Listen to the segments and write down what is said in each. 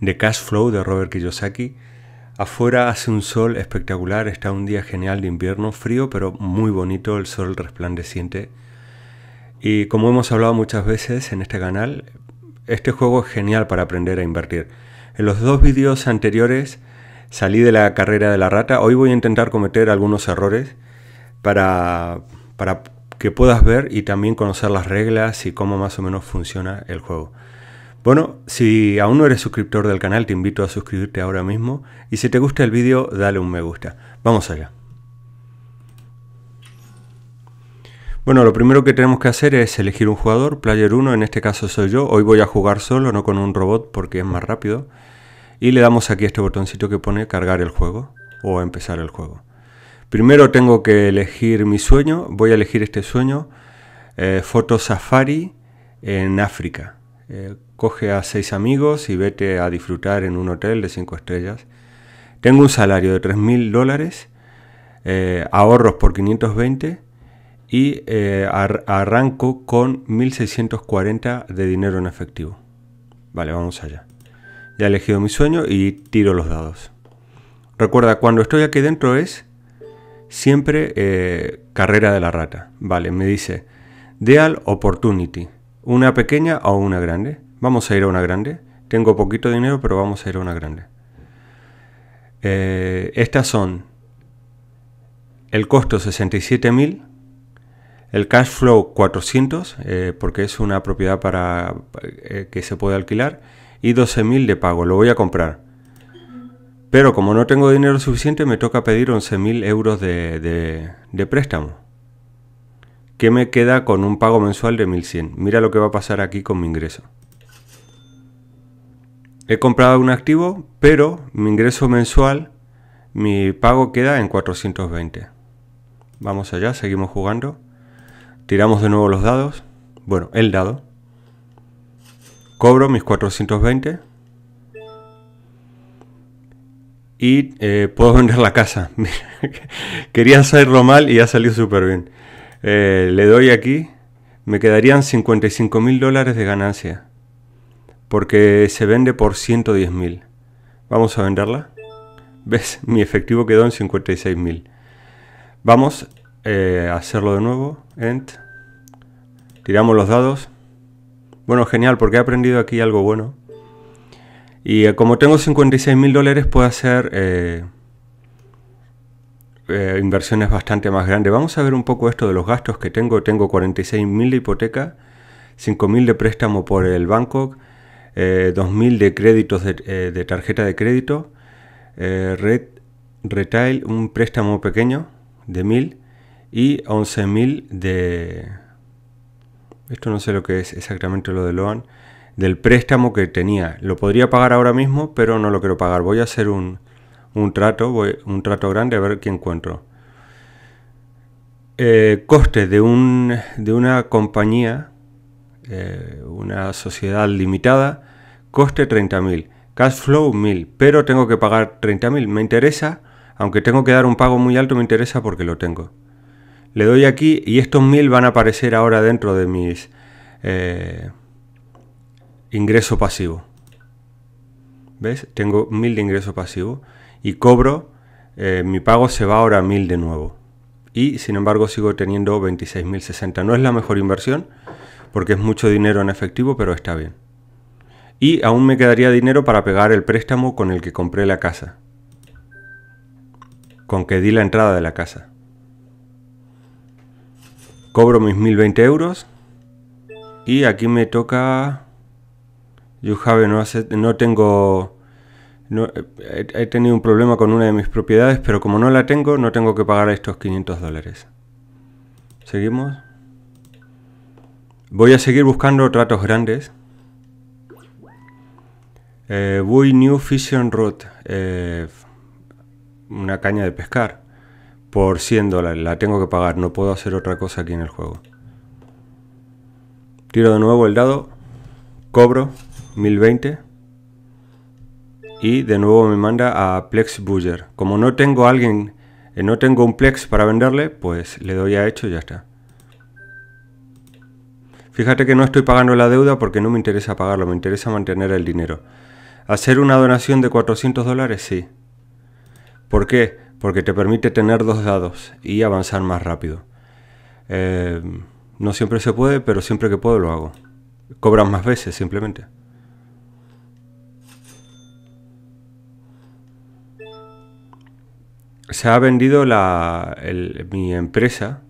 de Cash Flow de Robert Kiyosaki. Afuera hace un sol espectacular, está un día genial de invierno, frío pero muy bonito, el sol resplandeciente. Y como hemos hablado muchas veces en este canal, este juego es genial para aprender a invertir. En los dos vídeos anteriores salí de la carrera de la rata, hoy voy a intentar cometer algunos errores para, para que puedas ver y también conocer las reglas y cómo más o menos funciona el juego. Bueno, si aún no eres suscriptor del canal, te invito a suscribirte ahora mismo y si te gusta el vídeo, dale un me gusta. Vamos allá. Bueno, lo primero que tenemos que hacer es elegir un jugador, player 1, en este caso soy yo, hoy voy a jugar solo, no con un robot porque es más rápido, y le damos aquí este botoncito que pone cargar el juego o empezar el juego. Primero tengo que elegir mi sueño, voy a elegir este sueño, Foto eh, Safari en África. Eh, coge a seis amigos y vete a disfrutar en un hotel de cinco estrellas. Tengo un salario de 3000 mil dólares, eh, ahorros por 520 y eh, arranco con 1640 de dinero en efectivo. Vale, vamos allá. Ya he elegido mi sueño y tiro los dados. Recuerda, cuando estoy aquí dentro es siempre carrera de la rata. Vale, me dice Deal Opportunity una pequeña o una grande. Vamos a ir a una grande. Tengo poquito dinero, pero vamos a ir a una grande. Eh, estas son el costo 67.000, el cash flow 400, eh, porque es una propiedad para eh, que se puede alquilar, y 12.000 de pago. Lo voy a comprar. Pero como no tengo dinero suficiente, me toca pedir 11.000 euros de préstamo que me queda con un pago mensual de 1100. Mira lo que va a pasar aquí con mi ingreso. He comprado un activo, pero mi ingreso mensual, mi pago queda en 420. Vamos allá, seguimos jugando. Tiramos de nuevo los dados. Bueno, el dado. Cobro mis 420. Y eh, puedo vender la casa. Quería hacerlo mal y ha salido súper bien. Eh, le doy aquí, me quedarían 55 mil dólares de ganancia. Porque se vende por 110 mil. Vamos a venderla. ¿Ves? Mi efectivo quedó en 56 mil. Vamos eh, a hacerlo de nuevo. Ent. Tiramos los dados. Bueno, genial, porque he aprendido aquí algo bueno. Y eh, como tengo 56 mil dólares, puedo hacer eh, inversiones bastante más grandes. Vamos a ver un poco esto de los gastos que tengo. Tengo 46.000 de hipoteca, 5.000 de préstamo por el banco, eh, 2.000 de créditos eh, de, tarjeta de crédito, eh, red, retail, un préstamo pequeño de 1.000 y 11.000 de... Esto no sé lo que es exactamente lo de Loan. Del préstamo que tenía. Lo podría pagar ahora mismo, pero no lo quiero pagar. Voy a hacer un un trato, un trato grande a ver qué encuentro. Eh, coste de, un, de una compañía, eh, una sociedad limitada, coste 30.000, cash flow 1.000, pero tengo que pagar 30.000, me interesa, aunque tengo que dar un pago muy alto, me interesa porque lo tengo. Le doy aquí y estos 1.000 van a aparecer ahora dentro de mis eh, ingreso pasivo. ¿Ves? Tengo 1.000 de ingreso pasivo y cobro, eh, mi pago se va ahora a 1000 de nuevo. Y sin embargo sigo teniendo 26.060. No es la mejor inversión porque es mucho dinero en efectivo, pero está bien. Y aún me quedaría dinero para pegar el préstamo con el que compré la casa. Con que di la entrada de la casa. Cobro mis 1020 euros. Y aquí me toca... Yo, have no, no tengo no, eh, he, tenido un problema con una de mis propiedades, pero como no la tengo, no tengo que pagar estos 500 dólares. Seguimos. Voy a seguir buscando tratos grandes. Eh, Buy New Fishing Rod. Eh, una caña de pescar. Por 100 dólares. La tengo que pagar. No puedo hacer otra cosa aquí en el juego. Tiro de nuevo el dado. Cobro. 1020 y de nuevo me manda a Plex Buyer. Como no tengo alguien, eh, no tengo un Plex para venderle, pues le doy a hecho y ya está. Fíjate que no estoy pagando la deuda porque no me interesa pagarlo, me interesa mantener el dinero. ¿Hacer una donación de 400 dólares? Sí. ¿Por qué? Porque te permite tener dos dados y avanzar más rápido. Eh, no siempre se puede, pero siempre que puedo lo hago. Cobran más veces simplemente. se ha vendido la, mi empresa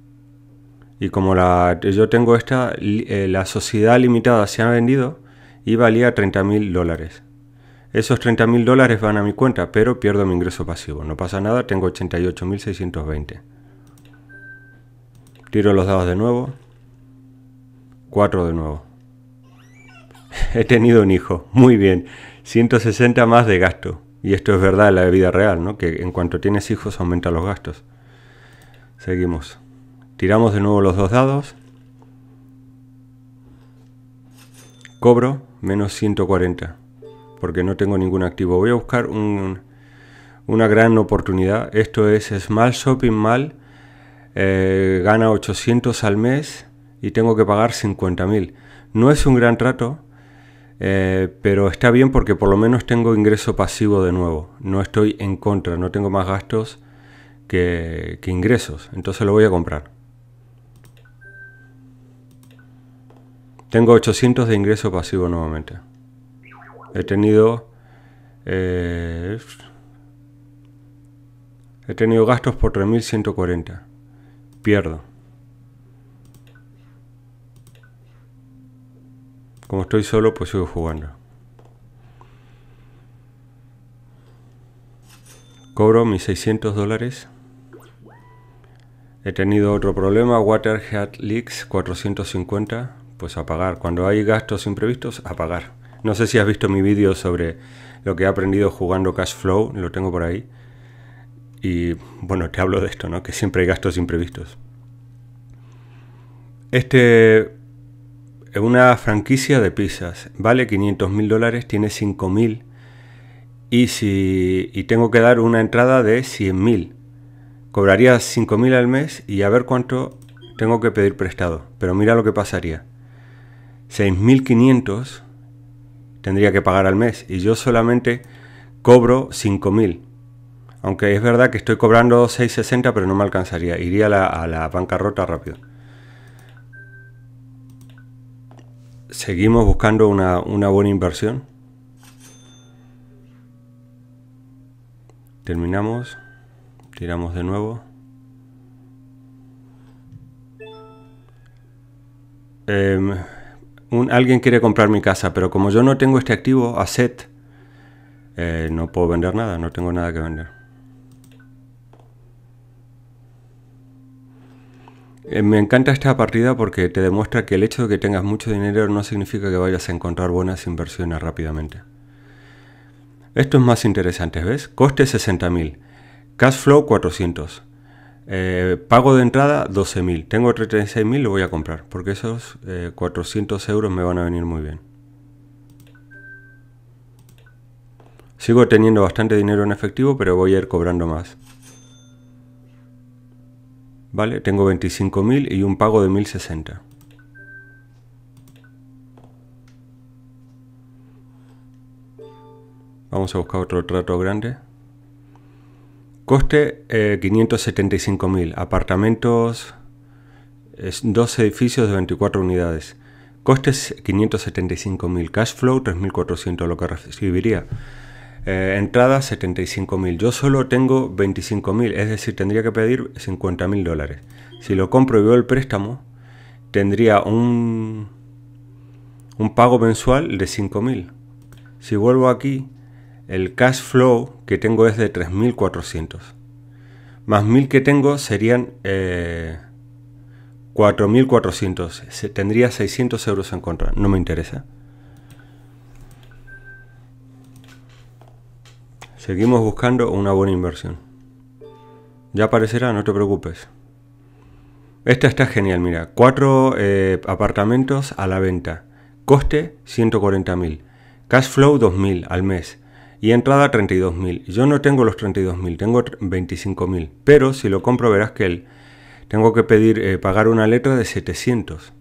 y como la, yo tengo esta, eh, la sociedad limitada se ha vendido y valía 30 mil dólares. Esos 30 mil dólares van a mi cuenta, pero pierdo mi ingreso pasivo. No pasa nada, tengo 88.620. Tiro los dados de nuevo. cuatro de nuevo. He tenido un hijo. Muy bien. 160 más de gasto. Y esto es verdad en la vida real, ¿no? Que en cuanto tienes hijos aumenta los gastos. Seguimos. Tiramos de nuevo los dos dados. Cobro menos 140. Porque no tengo ningún activo. Voy a buscar un, una gran oportunidad. Esto es Small Shopping mal. Eh, gana 800 al mes y tengo que pagar 50.000. No es un gran trato, eh, pero está bien porque por lo menos tengo ingreso pasivo de nuevo. No estoy en contra, no tengo más gastos que, ingresos. Entonces lo voy a comprar. Tengo 800 de ingreso pasivo nuevamente. He tenido... Eh, he tenido gastos por 3140. Pierdo. Como estoy solo, pues sigo jugando. Cobro mis 600 dólares. He tenido otro problema, Waterhead Leaks 450. Pues a pagar. Cuando hay gastos imprevistos, a pagar. No sé si has visto mi vídeo sobre lo que he aprendido jugando Cash Flow, lo tengo por ahí. Y bueno, te hablo de esto, ¿no? Que siempre hay gastos imprevistos. Este una franquicia de pizzas. Vale 500 mil dólares, tiene 5 mil. Y, si, y tengo que dar una entrada de 100 mil. Cobraría 5 mil al mes y a ver cuánto tengo que pedir prestado. Pero mira lo que pasaría. 6.500 tendría que pagar al mes y yo solamente cobro 5.000. Aunque es verdad que estoy cobrando 6.60 pero no me alcanzaría. Iría a la bancarrota rápido. ¿Seguimos buscando una, una buena inversión? Terminamos. Tiramos de nuevo. Em, un, alguien quiere comprar mi casa, pero como yo no tengo este activo, asset, eh, no puedo vender nada, no tengo nada que vender. Eh, me encanta esta partida porque te demuestra que el hecho de que tengas mucho dinero no significa que vayas a encontrar buenas inversiones rápidamente. Esto es más interesante, ¿ves? Coste 60.000, cash flow 400, eh, pago de entrada 12.000, tengo 36.000, lo voy a comprar porque esos 400 eh, euros me van a venir muy bien. Sigo teniendo bastante dinero en efectivo, pero voy a ir cobrando más. ¿Vale? Tengo 25.000 y un pago de 1.060. Vamos a buscar otro trato grande. Coste 575.000. Eh, Apartamentos, es edificios de 24 unidades. Costes 575.000. Cash flow 3.400, lo que recibiría. Eh, entrada 75.000. Yo solo tengo 25.000, es decir, tendría que pedir 50.000 dólares. Si lo compro y veo el préstamo, tendría un, un pago mensual de 5.000. Si vuelvo aquí, el cash flow que tengo es de 3.400. Más 1.000 que tengo serían 4.400. Eh, tendría 600 euros en contra. No me interesa. Seguimos buscando una buena inversión. Ya aparecerá, no te preocupes. Esta está genial, mira. Cuatro eh, apartamentos a la venta. Coste 140.000. Cash flow 2.000 al mes. Y entrada 32.000. Yo no tengo los 32.000, tengo 25.000. Pero si lo compro verás que tengo que pedir eh, pagar una letra de 700.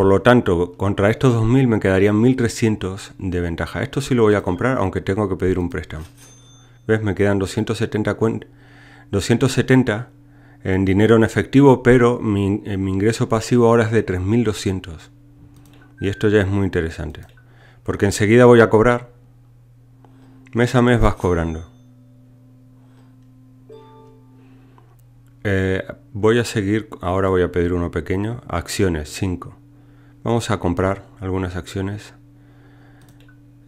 Por lo tanto, contra estos 2.000 me quedarían 1.300 de ventaja. Esto sí lo voy a comprar, aunque tengo que pedir un préstamo. ¿Ves? Me quedan 270, 270 en dinero en efectivo, pero mi, eh, mi ingreso pasivo ahora es de 3.200. Y esto ya es muy interesante. Porque enseguida voy a cobrar. Mes a mes vas cobrando. Eh, voy a seguir, ahora voy a pedir uno pequeño. Acciones, 5. Vamos a comprar algunas acciones.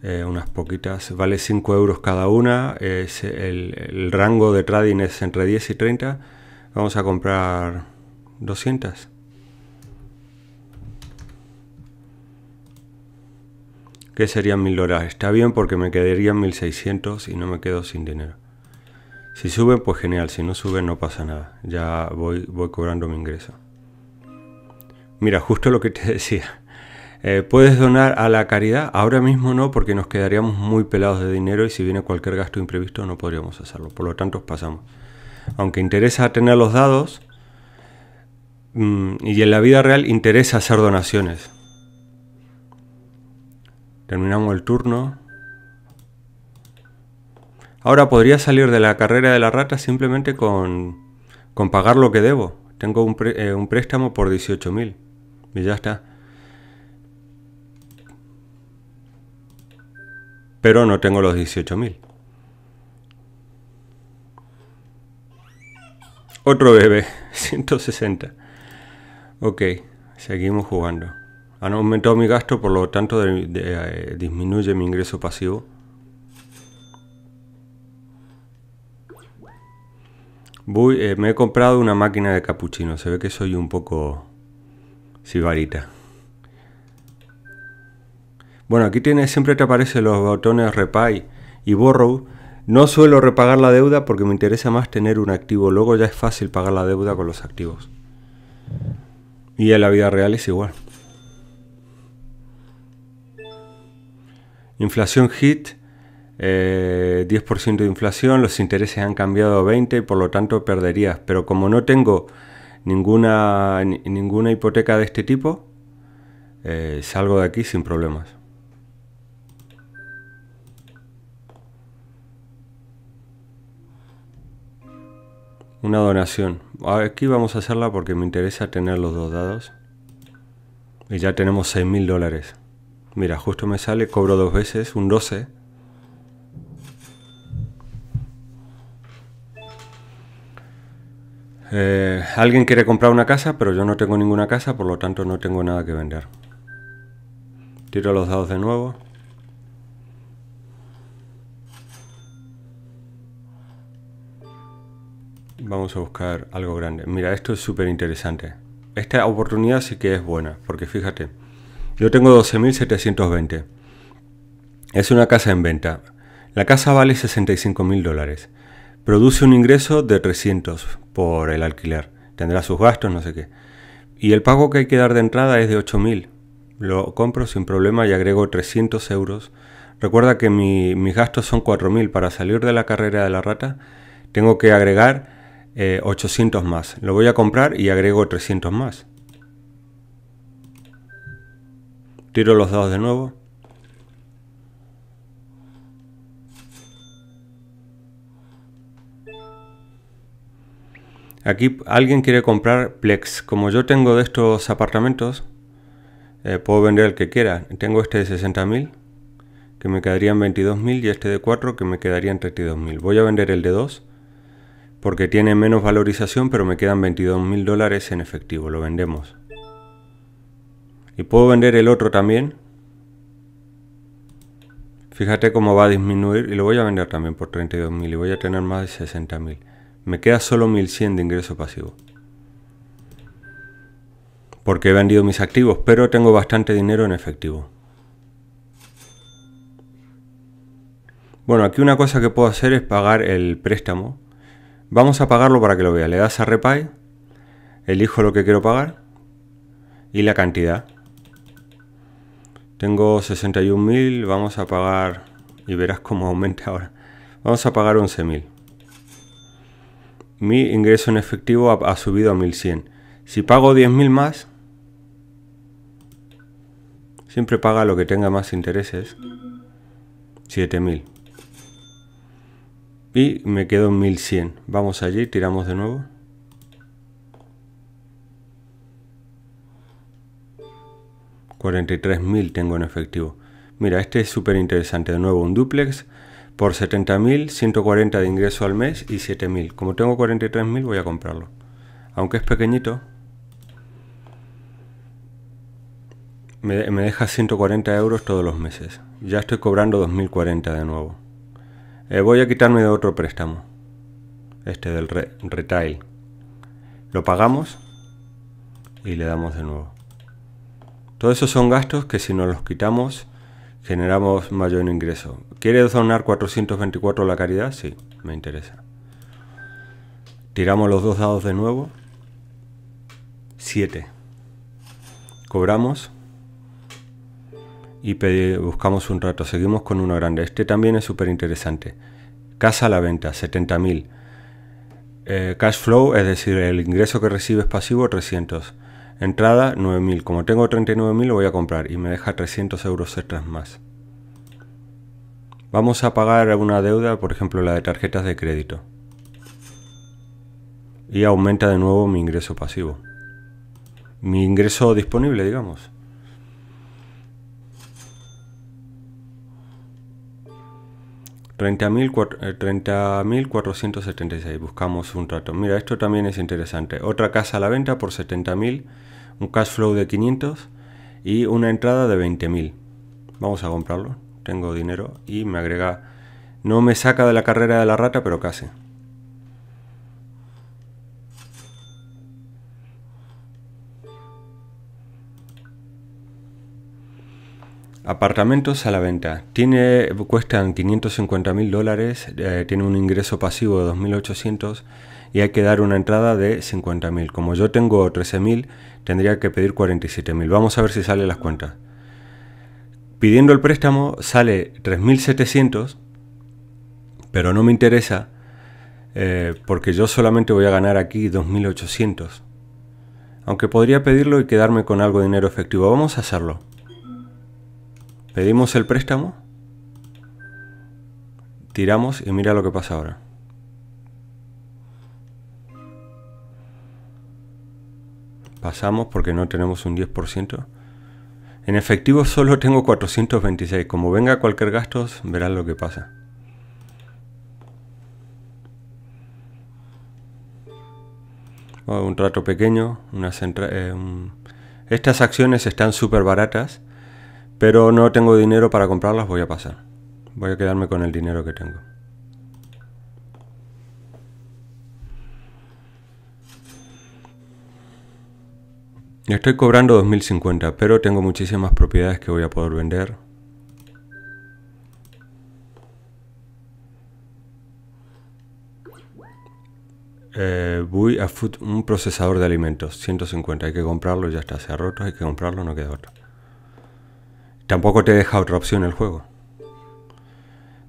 Eh, unas poquitas. Vale 5 euros cada una. Es el, rango de trading es entre 10 y 30. Vamos a comprar 200. ¿Qué serían 1000 dólares? Está bien porque me quedarían 1600 y no me quedo sin dinero. Si suben, pues genial. Si no suben, no pasa nada. Ya voy cobrando mi ingreso. Mira, justo lo que te decía. Eh, ¿Puedes donar a la caridad? Ahora mismo no, porque nos quedaríamos muy pelados de dinero y si viene cualquier gasto imprevisto no podríamos hacerlo. Por lo tanto, pasamos. Aunque interesa tener los dados, mm, y en la vida real interesa hacer donaciones. Terminamos el turno. Ahora podría salir de la carrera de la rata simplemente con, con pagar lo que debo. Tengo un, eh, un préstamo por 18.000. Y ya está. Pero no tengo los 18.000. Otro bebé, 160. Ok, seguimos jugando. Han aumentado mi gasto, por lo tanto eh, disminuye mi ingreso pasivo. Voy, eh, me he comprado una máquina de capuchino. Se ve que soy un poco sibarita. Bueno, aquí tiene, siempre te aparecen los botones Repay y Borrow. No suelo repagar la deuda porque me interesa más tener un activo. Luego ya es fácil pagar la deuda con los activos. Y en la vida real es igual. Inflación hit, 10% eh, de inflación, los intereses han cambiado a 20 y por lo tanto perderías. Pero como no tengo ninguna, ninguna hipoteca de este tipo, eh, salgo de aquí sin problemas. Una donación. Aquí vamos a hacerla porque me interesa tener los dos dados. Y ya tenemos 6.000 dólares. Mira, justo me sale, cobro dos veces, un 12. Eh, alguien quiere comprar una casa, pero yo no tengo ninguna casa, por lo tanto no tengo nada que vender. Tiro los dados de nuevo. Vamos a buscar algo grande. Mira, esto es súper interesante. Esta oportunidad sí que es buena, porque fíjate, yo tengo 12.720. Es una casa en venta. La casa vale 65.000 dólares produce un ingreso de 300 por el alquiler. Tendrá sus gastos, no sé qué. Y el pago que hay que dar de entrada es de 8.000. Lo compro sin problema y agrego 300 euros. Recuerda que mis gastos son 4.000. Para salir de la carrera de la rata, tengo que agregar 800 eh, más. Lo voy a comprar y agrego 300 más. Tiro los dados de nuevo. Aquí alguien quiere comprar Plex. Como yo tengo de estos apartamentos, eh, puedo vender el que quiera. Tengo este de 60.000, que me quedarían 22.000, y este de 4, que me quedarían 32.000. Voy a vender el de 2, porque tiene menos valorización, pero me quedan 22.000 dólares en efectivo. Lo vendemos. Y puedo vender el otro también. Fíjate cómo va a disminuir y lo voy a vender también por 32.000 y voy a tener más de 60.000. Me queda solo 1100 de ingreso pasivo. Porque he vendido mis activos, pero tengo bastante dinero en efectivo. Bueno, aquí una cosa que puedo hacer es pagar el préstamo. Vamos a pagarlo para que lo vea. Le das a Repay, elijo lo que quiero pagar y la cantidad. Tengo 61.000, vamos a pagar, y verás cómo aumenta ahora. Vamos a pagar 11.000 mi ingreso en efectivo ha, subido a 1100. Si pago 10.000 más, siempre paga lo que tenga más intereses, 7000. Y me quedo en 1100. Vamos allí, tiramos de nuevo. $43.000 tengo en efectivo. Mira, este es súper interesante. De nuevo, un duplex por 70.000, 140 de ingreso al mes y 7.000. Como tengo 43.000 voy a comprarlo. Aunque es pequeñito, me, deja 140 euros todos los meses. Ya estoy cobrando 2.040 de nuevo. Eh, voy a quitarme de otro préstamo. Este del retail. Lo pagamos y le damos de nuevo. Todos esos son gastos que si nos los quitamos generamos mayor ingreso. ¿Quieres donar 424 la caridad? Sí, me interesa. Tiramos los dos dados de nuevo. 7. Cobramos y buscamos un rato. Seguimos con uno grande. Este también es súper interesante. Casa a la venta, 70.000. Eh, cash flow, es decir, el ingreso que recibes pasivo, 300. Entrada 9.000. Como tengo 39.000 lo voy a comprar y me deja 300 euros extras más. Vamos a pagar una deuda, por ejemplo la de tarjetas de crédito. Y aumenta de nuevo mi ingreso pasivo. Mi ingreso disponible, digamos. $30.476. Eh, Buscamos un trato. Mira, esto también es interesante. Otra casa a la venta por $70.000 un cash flow de 500 y una entrada de 20.000. Vamos a comprarlo. Tengo dinero y me agrega... No me saca de la carrera de la rata, pero casi. Apartamentos a la venta. Tiene, cuestan 550 mil dólares, eh, tiene un ingreso pasivo de 2.800 y hay que dar una entrada de 50.000. Como yo tengo 13.000, tendría que pedir 47.000. Vamos a ver si sale las cuentas. Pidiendo el préstamo sale 3.700, pero no me interesa eh, porque yo solamente voy a ganar aquí 2.800. Aunque podría pedirlo y quedarme con algo de dinero efectivo. Vamos a hacerlo. Pedimos el préstamo. Tiramos y mira lo que pasa ahora. pasamos porque no tenemos un 10%. En efectivo solo tengo 426. Como venga cualquier gasto, verás lo que pasa. Oh, un trato pequeño. Eh, estas acciones están súper baratas, pero no tengo dinero para comprarlas. Voy a pasar. Voy a quedarme con el dinero que tengo. Estoy cobrando 2050, pero tengo muchísimas propiedades que voy a poder vender. Eh, voy a un procesador de alimentos, 150, hay que comprarlo, ya está, se ha roto, hay que comprarlo, no queda otro. Tampoco te deja otra opción el juego.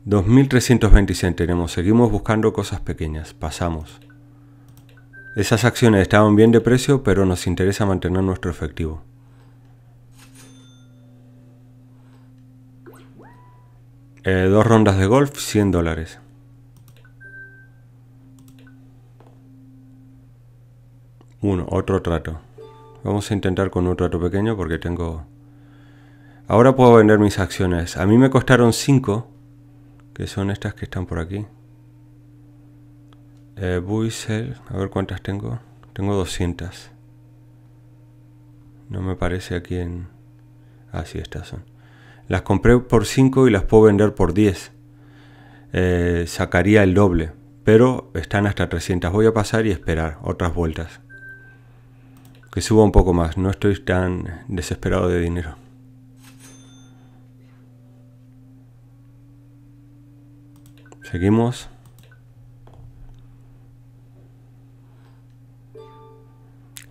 2326 tenemos, seguimos buscando cosas pequeñas, pasamos. Esas acciones estaban bien de precio, pero nos interesa mantener nuestro efectivo. Eh, dos rondas de golf, 100 dólares. Uno, otro trato. Vamos a intentar con un trato pequeño porque tengo... Ahora puedo vender mis acciones. A mí me costaron 5, que son estas que están por aquí. Eh, a ver cuántas tengo. Tengo 200. No me parece aquí en... Así ah, estas son. Las compré por 5 y las puedo vender por 10. Eh, sacaría el doble. Pero están hasta 300. Voy a pasar y esperar otras vueltas. Que suba un poco más. No estoy tan desesperado de dinero. Seguimos.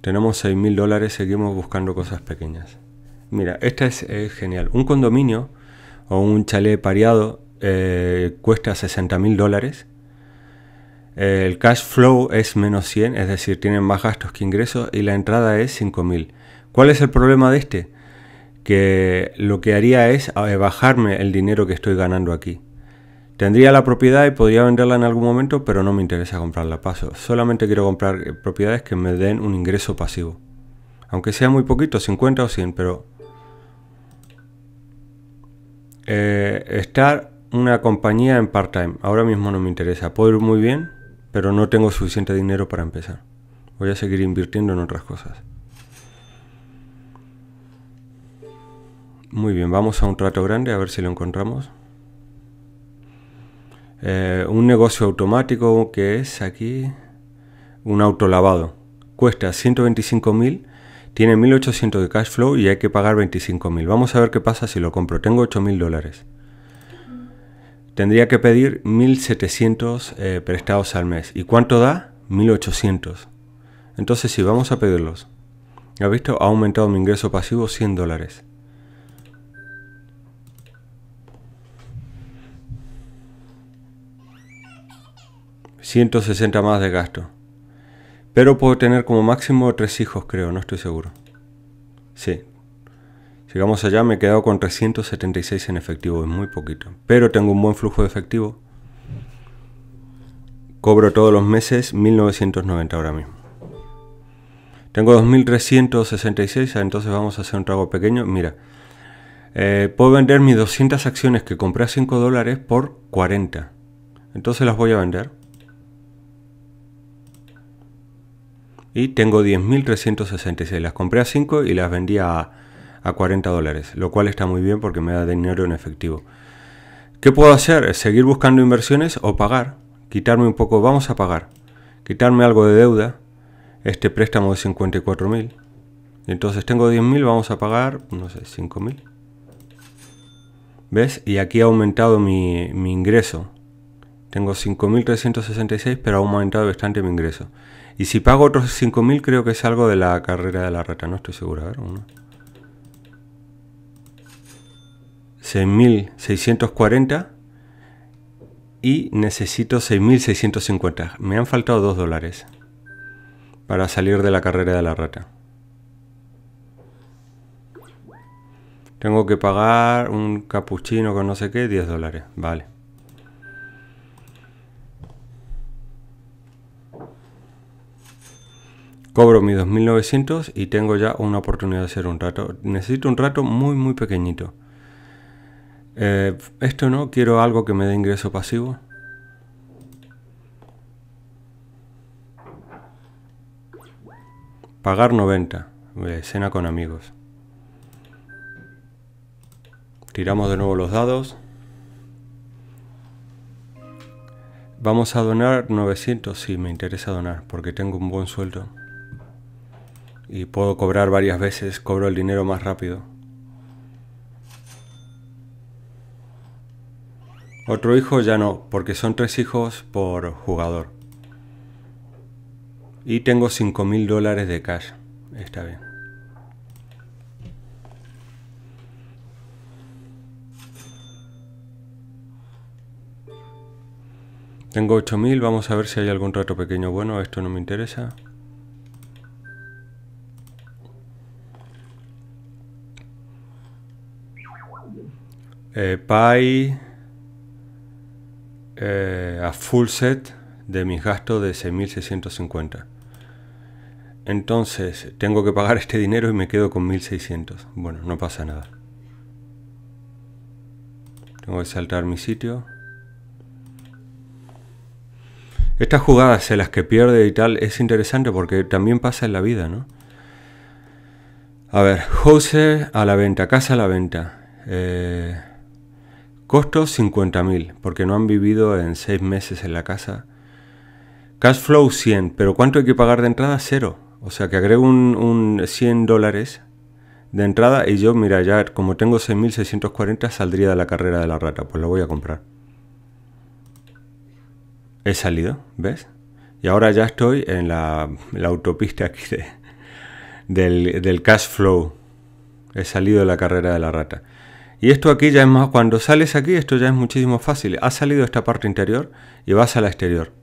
Tenemos 6000 mil dólares, seguimos buscando cosas pequeñas. Mira, esta es, genial. Un condominio o un chalet pareado eh, cuesta 60 mil dólares. Eh, el cash flow es menos 100, es decir, tienen más gastos que ingresos y la entrada es 5.000. ¿Cuál es el problema de este? Que lo que haría es eh, bajarme el dinero que estoy ganando aquí. Tendría la propiedad y podría venderla en algún momento, pero no me interesa comprarla paso. Solamente quiero comprar eh, propiedades que me den un ingreso pasivo. Aunque sea muy poquito, 50 o 100, pero... Eh, estar una compañía en part-time. Ahora mismo no me interesa. Puedo ir muy bien, pero no tengo suficiente dinero para empezar. Voy a seguir invirtiendo en otras cosas. Muy bien, vamos a un trato grande a ver si lo encontramos. Eh, un negocio automático que es aquí un auto lavado Cuesta 125.000, tiene 1.800 de cash flow y hay que pagar 25.000. Vamos a ver qué pasa si lo compro. Tengo mil dólares. Tendría que pedir 1.700 eh, prestados al mes. ¿Y cuánto da? 1.800. Entonces si vamos a pedirlos. ha visto? Ha aumentado mi ingreso pasivo 100 dólares. 160 más de gasto. Pero puedo tener como máximo tres hijos, creo, no estoy seguro. Sí. Llegamos allá, me he quedado con 376 en efectivo, es muy poquito. Pero tengo un buen flujo de efectivo. Cobro todos los meses 1990 ahora mismo. Tengo 2366, entonces vamos a hacer un trago pequeño. Mira, eh, puedo vender mis 200 acciones que compré a 5 dólares por 40. Entonces las voy a vender. y tengo 10.366. Las compré a 5 y las vendí a, a 40 dólares, lo cual está muy bien porque me da dinero en efectivo. ¿Qué puedo hacer? ¿Seguir buscando inversiones o pagar? Quitarme un poco, vamos a pagar. Quitarme algo de deuda, este préstamo de 54.000. Entonces tengo 10.000, vamos a pagar, no sé, 5.000. ¿Ves? Y aquí ha aumentado mi, mi ingreso. Tengo 5.366, pero ha aumentado bastante mi ingreso. Y si pago otros 5.000 creo que es algo de la carrera de la rata, no estoy seguro. A ver, uno. 6.640 y necesito 6.650. Me han faltado 2 dólares para salir de la carrera de la rata. Tengo que pagar un capuchino con no sé qué, 10 dólares. Vale. Cobro mis 2.900 y tengo ya una oportunidad de hacer un rato. Necesito un rato muy, muy pequeñito. Eh, esto no, quiero algo que me dé ingreso pasivo. Pagar 90. Eh, cena con amigos. Tiramos de nuevo los dados. Vamos a donar 900. Sí, me interesa donar porque tengo un buen sueldo y puedo cobrar varias veces, cobro el dinero más rápido. Otro hijo ya no, porque son tres hijos por jugador. Y tengo 5000 mil dólares de cash. Está bien. Tengo 8.000, vamos a ver si hay algún trato pequeño bueno, esto no me interesa. Eh, pay eh, a full set de mis gastos de 6.650. Entonces, tengo que pagar este dinero y me quedo con 1.600. Bueno, no pasa nada. Tengo que saltar mi sitio. Estas jugadas en las que pierde y tal es interesante porque también pasa en la vida, ¿no? A ver, jose a la venta, casa a la venta. Eh, Costo 50.000, porque no han vivido en 6 meses en la casa. Cash flow 100, pero ¿cuánto hay que pagar de entrada? Cero. O sea que agrego un, 100 dólares de entrada y yo, mira, ya como tengo 6.640 saldría de la carrera de la rata, pues lo voy a comprar. He salido, ¿ves? Y ahora ya estoy en la, autopista aquí del cash flow. He salido de la carrera de la rata. Y esto aquí ya es más, cuando sales aquí, esto ya es muchísimo fácil. Ha salido esta parte interior y vas a la exterior.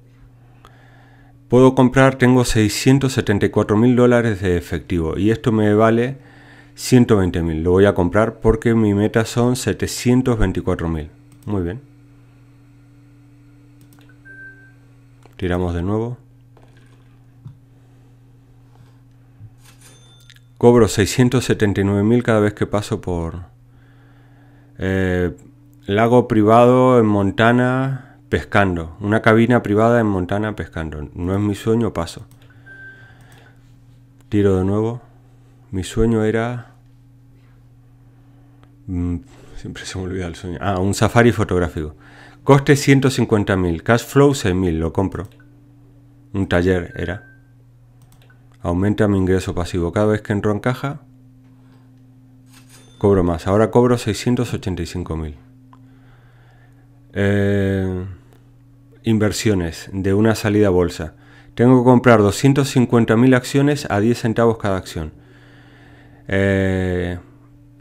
Puedo comprar, tengo 674 mil dólares de efectivo y esto me vale 120 mil. Lo voy a comprar porque mi meta son 724 mil. Muy bien. Tiramos de nuevo. Cobro 679 mil cada vez que paso por eh, lago privado en Montana pescando. Una cabina privada en Montana pescando. No es mi sueño, paso. Tiro de nuevo. Mi sueño era... Mm, siempre se me olvida el sueño. Ah, un safari fotográfico. Coste 150.000. Cash flow 6.000. Lo compro. Un taller era. Aumenta mi ingreso pasivo. Cada vez que entro en caja, Cobro más. Ahora cobro 685.000. mil eh, inversiones de una salida bolsa. Tengo que comprar 250.000 acciones a 10 centavos cada acción. Eh,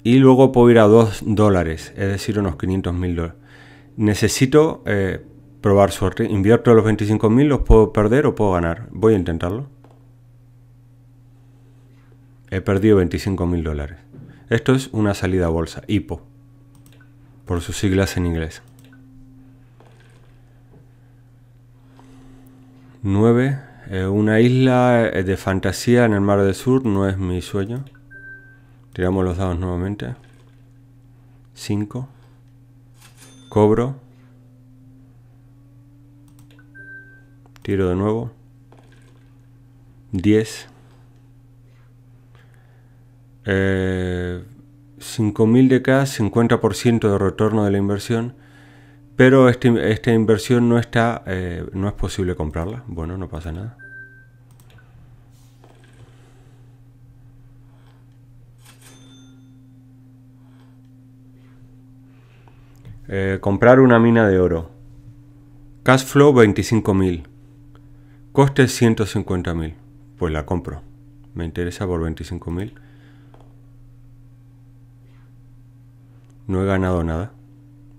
y luego puedo ir a 2 dólares, es decir, unos 500.000 dólares. Necesito eh, probar suerte. Invierto los 25.000, los puedo perder o puedo ganar. Voy a intentarlo. He perdido 25.000 dólares. Esto es una salida a bolsa, IPO, por sus siglas en inglés. 9. Eh, una isla eh, de fantasía en el Mar del Sur no es mi sueño. Tiramos los dados nuevamente. 5. Cobro. Tiro de nuevo. 10. 5.000 eh, de cash, 50% de retorno de la inversión, pero este, esta inversión no está, eh, no es posible comprarla. Bueno, no pasa nada. Eh, comprar una mina de oro. Cash flow 25.000. Coste 150.000. Pues la compro. Me interesa por 25.000. No he ganado nada.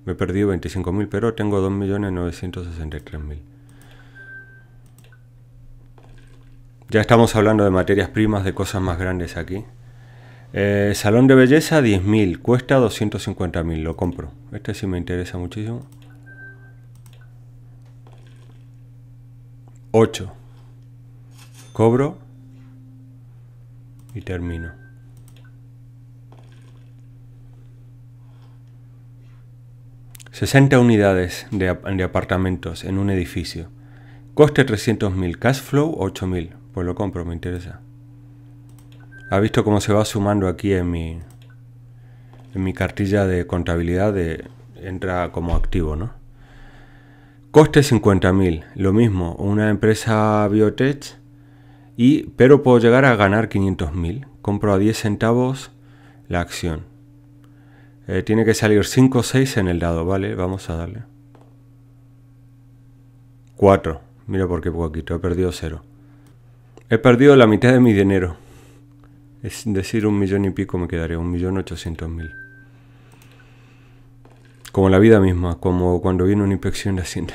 Me he perdido 25.000, pero tengo 2.963.000. Ya estamos hablando de materias primas, de cosas más grandes aquí. Eh, salón de belleza 10.000, cuesta 250.000, lo compro. Este sí me interesa muchísimo. 8. Cobro y termino. 60 unidades de, apartamentos en un edificio. Coste 300.000, cash flow 8.000. Pues lo compro, me interesa. Ha visto cómo se va sumando aquí en mi, en mi cartilla de contabilidad, de, entra como activo, ¿no? Coste 50.000, lo mismo, una empresa biotech, y, pero puedo llegar a ganar 500.000. Compro a 10 centavos la acción. Eh, tiene que salir 5 o 6 en el dado, ¿vale? Vamos a darle. 4. Mira por qué poquito, he perdido 0. He perdido la mitad de mi dinero. Es decir, un millón y pico me quedaría, un millón ochocientos mil. Como la vida misma, como cuando viene una inspección de Hacienda.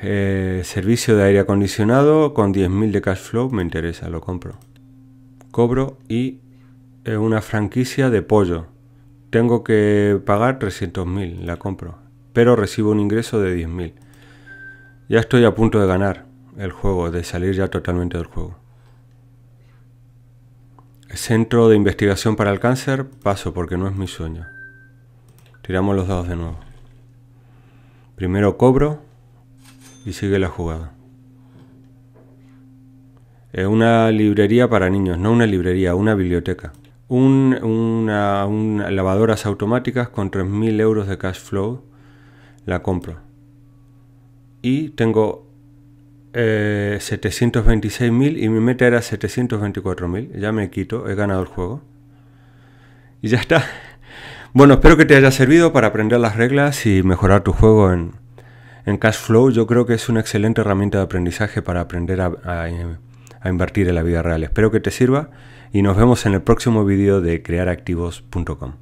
Eh, servicio de aire acondicionado con 10.000 de cash flow, me interesa, lo compro. Cobro y eh, una franquicia de pollo. Tengo que pagar 300.000, la compro, pero recibo un ingreso de 10.000. Ya estoy a punto de ganar el juego, de salir ya totalmente del juego. Centro de investigación para el cáncer, paso porque no es mi sueño. Tiramos los dados de nuevo. Primero cobro y sigue la jugada. Es una librería para niños, no una librería, una biblioteca un, una, lavadoras automáticas con 3.000 euros de cash flow, la compro. Y tengo 726.000 eh, y mi meta era 724.000. Ya me quito, he ganado el juego. Y ya está. Bueno, espero que te haya servido para aprender las reglas y mejorar tu juego en, en cash flow. Yo creo que es una excelente herramienta de aprendizaje para aprender a invertir en la vida real. Espero que te sirva y nos vemos en el próximo video de crearactivos.com.